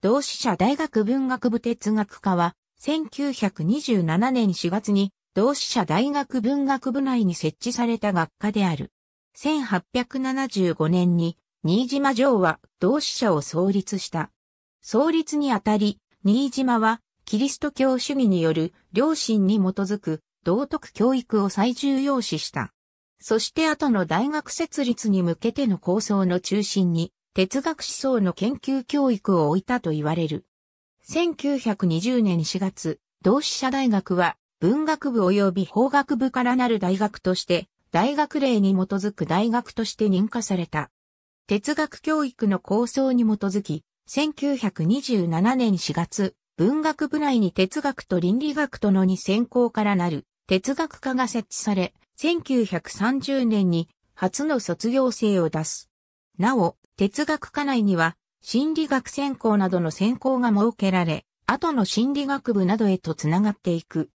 同志社大学文学部哲学科は、1927年4月に、同志社大学文学部内に設置された学科である。1875年に、新島城は同志社を創立した。創立にあたり、新島は、キリスト教主義による良心に基づく道徳教育を最重要視した。そして後の大学設立に向けての構想の中心に、哲学思想の研究教育を置いたと言われる。1920年4月、同志社大学は文学部及び法学部からなる大学として、大学令に基づく大学として認可された。哲学教育の構想に基づき、1927年4月、文学部内に哲学と倫理学との2専攻からなる哲学科が設置され、1930年に初の卒業生を出す。なお、哲学科内には、心理学専攻などの専攻が設けられ、後の心理学部などへとつながっていく。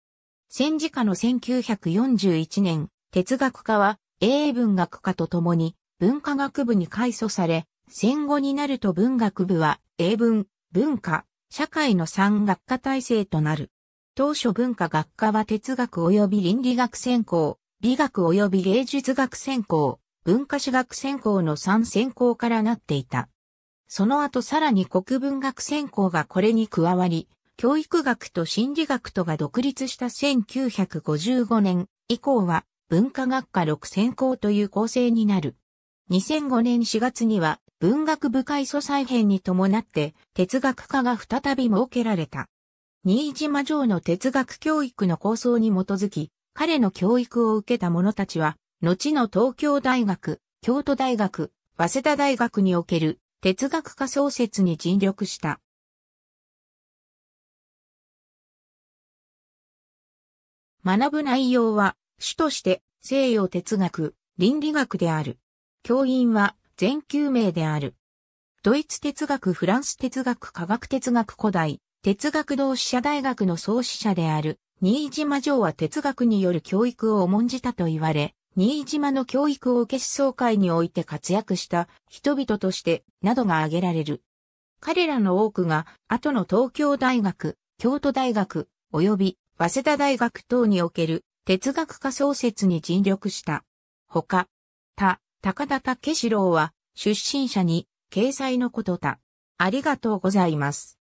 戦時下の1941年、哲学科は英文学科とともに文化学部に改組され、戦後になると文学部は英文、文化、社会の3学科体制となる。当初文化学科は哲学及び倫理学専攻、美学及び芸術学専攻、文化史学専攻の3専攻からなっていた。その後さらに国文学専攻がこれに加わり、教育学と心理学とが独立した1955年以降は文化学科6専攻という構成になる。2005年4月には文学部会組再編に伴って哲学科が再び設けられた。新島城の哲学教育の構想に基づき、彼の教育を受けた者たちは後の東京大学、京都大学、早稲田大学における哲学科創設に尽力した。学ぶ内容は、主として西洋哲学、倫理学である。教員は全球名である。ドイツ哲学、フランス哲学、科学哲学古代、哲学同志社大学の創始者である、新島城は哲学による教育を重んじたと言われ、新島の教育を受け思想会において活躍した人々としてなどが挙げられる。彼らの多くが後の東京大学、京都大学、及び早稲田大学等における哲学科創設に尽力した。ほか、他、高田武四郎は出身者に掲載のことた。ありがとうございます。